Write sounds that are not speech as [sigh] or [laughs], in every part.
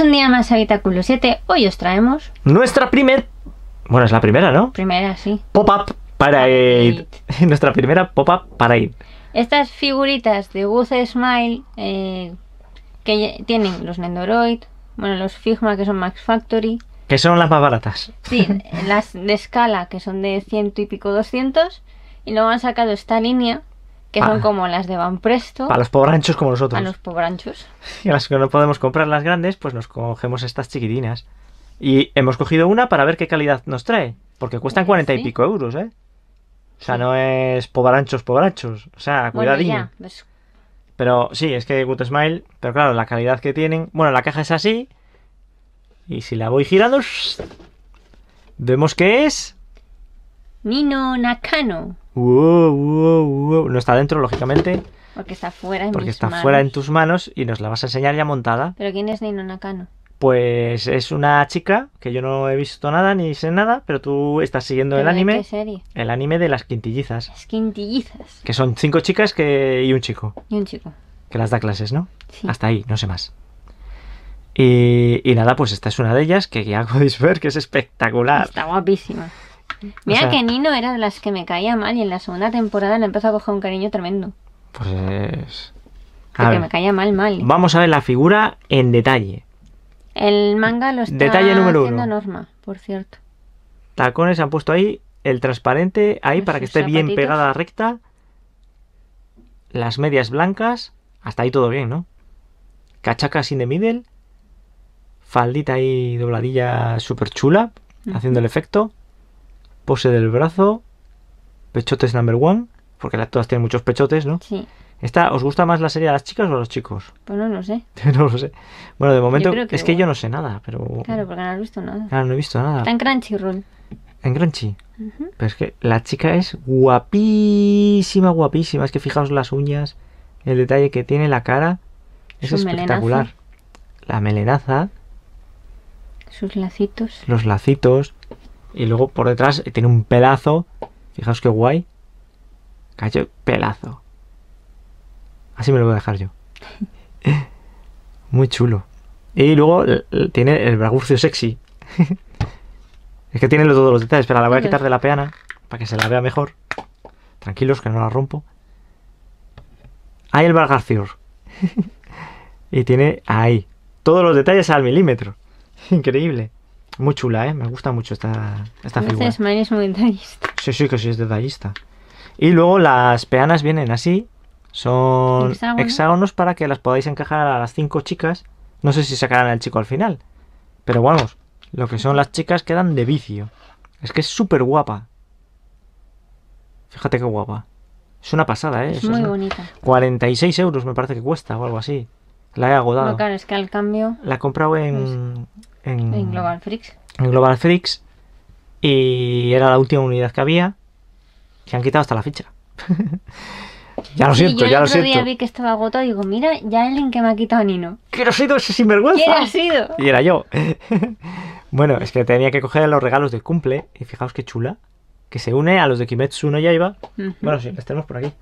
un día más Habitáculo 7. Hoy os traemos nuestra primer... Bueno, es la primera, ¿no? Primera, sí. Pop-up para ir. [laughs] nuestra primera pop-up para ir. Estas figuritas de Wood Smile eh, que tienen los Nendoroid, bueno, los Figma que son Max Factory. Que son las más baratas. Sí, [laughs] las de escala que son de ciento y pico 200. Y luego han sacado esta línea que son como las de Van Presto. A los pobranchos como nosotros. A los pobranchos. [laughs] Y a las que no podemos comprar las grandes, pues nos cogemos estas chiquitinas. Y hemos cogido una para ver qué calidad nos trae, porque cuestan cuarenta y pico euros, ¿eh? O sea, no es pobranchos, pobranchos. O sea, pues. Pero sí, es que Good Smile, pero claro, la calidad que tienen. Bueno, la caja es así. Y si la voy girando, vemos que es Nino Nakano. No está dentro, lógicamente. Porque está fuera en Porque está fuera en tus manos y nos la vas a enseñar ya montada. ¿Pero quién es Nino Nakano? Pues es una chica que yo no he visto nada ni sé nada, pero tú estás siguiendo el anime. ¿Qué serie? El anime de las quintillizas. Las quintillizas. Que son cinco chicas que... y un chico. Y un chico. Que las da clases, ¿no? Hasta ahí, no sé más. y nada, pues esta es una de ellas que ya [laughs] podéis ver que es espectacular. Está guapísima. Mira que Nino era de las que me caía mal y en la segunda temporada le empezó a coger un cariño tremendo. Pues. A me caía mal, mal. Vamos a ver la figura en detalle. El manga lo está haciendo Norma, por cierto. Tacones han puesto ahí el transparente ahí pues para que esté bien pegada recta. Las medias blancas. Hasta ahí todo bien, ¿no? Cachaca sin de middle. Faldita ahí dobladilla súper chula, haciendo el efecto pose del brazo, pechotes number one, porque las, todas tienen muchos pechotes, ¿no? Sí. Esta, ¿Os gusta más la serie de las chicas o los chicos? [laughs] Pues no lo sé. [laughs] no lo sé. Bueno, de momento es que yo no sé nada, pero... Claro, porque no has visto nada. Claro, no he visto nada. Está en Crunchyroll. En Crunchy. Pero es que la chica es guapísima, guapísima. Es que fijaos las uñas, el detalle que tiene la cara. Es espectacular. La melenaza. Sus lacitos. Los lacitos. Y luego por detrás eh, tiene un pelazo. Fijaos qué guay. Cacho, pelazo. Así me lo voy a dejar yo. Muy chulo. Y luego tiene el bragurcio sexy. [laughs] es que tiene todos los detalles, espera, la voy a quitar de la peana para que se la vea mejor. Tranquilos, que no la rompo. hay el bragurcio. [laughs] y tiene ahí todos los detalles al milímetro. [laughs] Increíble. Muy chula, ¿eh? Me gusta mucho esta, esta no es muy detallista. Sí, sí, que sí es detallista. Y luego las peanas vienen así. Son hexágonos para que las podáis encajar a las cinco chicas. No sé si sacarán al chico al final. Pero vamos, lo que son las chicas quedan de vicio. Es que es súper guapa. Fíjate qué guapa. Es una pasada, ¿eh? Es muy bonita. 46 euros me parece que cuesta o algo así. La he agotado. No, claro, es que al cambio... La he comprado en, pues en, Global Freaks. En Global Freaks. Y era la última unidad que había. Que han quitado hasta la ficha. [laughs] ya lo siento, ya lo siento. Yo el otro día vi que estaba agotado y digo, mira, ya el link que me ha quitado Nino. ¿Qué ha sido ese sinvergüenza? ha sido? Y era yo. [laughs] bueno, es que tenía que coger los regalos del cumple. Y fijaos qué chula. Que se une a los de Kimetsu no Yaiba. Bueno, sí, las por aquí.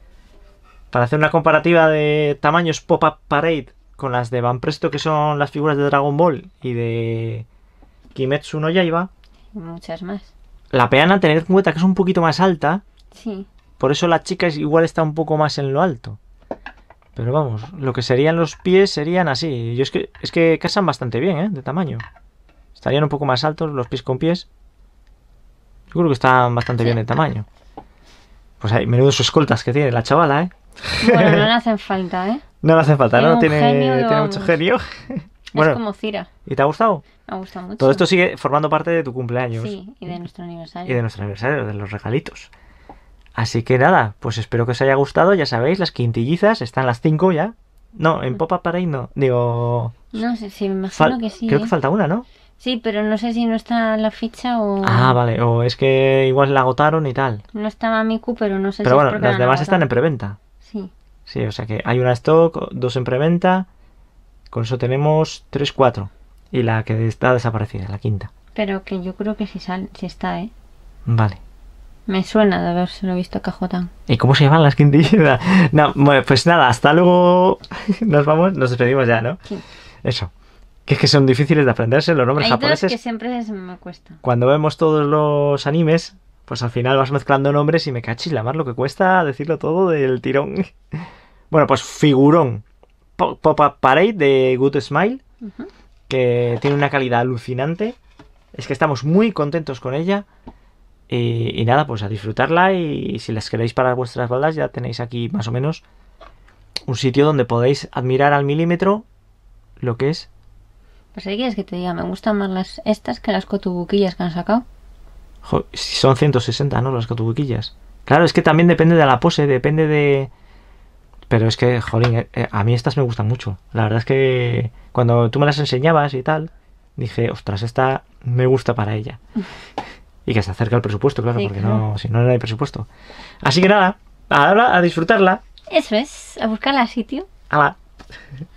Para hacer una comparativa de tamaños Pop-Up Parade con las de Van Presto, que son las figuras de Dragon Ball, y de Kimetsu no Yaiba. Muchas más. La peana, tener en cuenta que es un poquito más alta. Sí. Por eso la chica igual está un poco más en lo alto. Pero vamos, lo que serían los pies serían así. Yo es que es que casan bastante bien, ¿eh? De tamaño. Estarían un poco más altos los pies con pies. Yo creo que están bastante bien de tamaño. Pues hay sus escoltas que tiene la chavala, ¿eh? Bueno, no [laughs] le hacen falta, ¿eh? No, le hace falta, ¿no? Tiene, tiene mucho genio. es [laughs] como Cira. ¿Y te ha gustado? Me ha gustado mucho. Todo esto sigue formando parte de tu cumpleaños. Sí, y de nuestro aniversario. Y de nuestro aniversario, de los regalitos. Así que nada, pues espero que os haya gustado. Ya sabéis, las quintillizas están las cinco ya. No, en mm. Popa para no. Digo. No sé, sí, me imagino que sí. Creo que ¿eh? falta una, ¿no? Sí, pero no sé si no está la ficha o. Ah, vale, o es que igual la agotaron y tal. No estaba Miku, pero no sé pero si. Pero bueno, las demás están en preventa. Sí, o sea que hay una stock, dos en preventa. Con eso tenemos tres, cuatro. Y la que está desaparecida, la quinta. Pero que yo creo que sí, sal, está, ¿eh? Vale. Me suena de haberse lo visto a Cajotán. ¿Y cómo se llaman las quintillas? [laughs] No, pues nada, hasta luego. [laughs] Nos vamos, nos despedimos ya, ¿no? Eso. Que es que son difíciles de aprenderse los nombres Hay japoneses. que siempre me cuesta. Cuando vemos todos los animes, pues al final vas mezclando nombres y me cachis la lo que cuesta decirlo todo del tirón. [laughs] Bueno, pues figurón. Pop-up Parade de Good Smile, que tiene una calidad alucinante. Es que estamos muy contentos con ella. Y, nada, pues a disfrutarla. Y, si las queréis para vuestras baldas, ya tenéis aquí más o menos un sitio donde podéis admirar al milímetro lo que es. Pues si quieres que te diga, me gustan más las estas que las cotubuquillas que han sacado. son 160, ¿no? Las cotubuquillas. Claro, es que también depende de la pose, depende de pero es que, jolín, eh, eh, a mí estas me gustan mucho. La verdad es que cuando tú me las enseñabas y tal, dije, ostras, esta me gusta para ella. [laughs] Y que se acerca al presupuesto, claro, porque no, si no, no hay presupuesto. Así que nada, a, a disfrutarla. Eso es, a buscarla al sitio. Hala.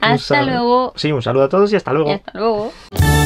Ah, hasta luego. Sí, un saludo a todos y hasta luego. Y hasta luego.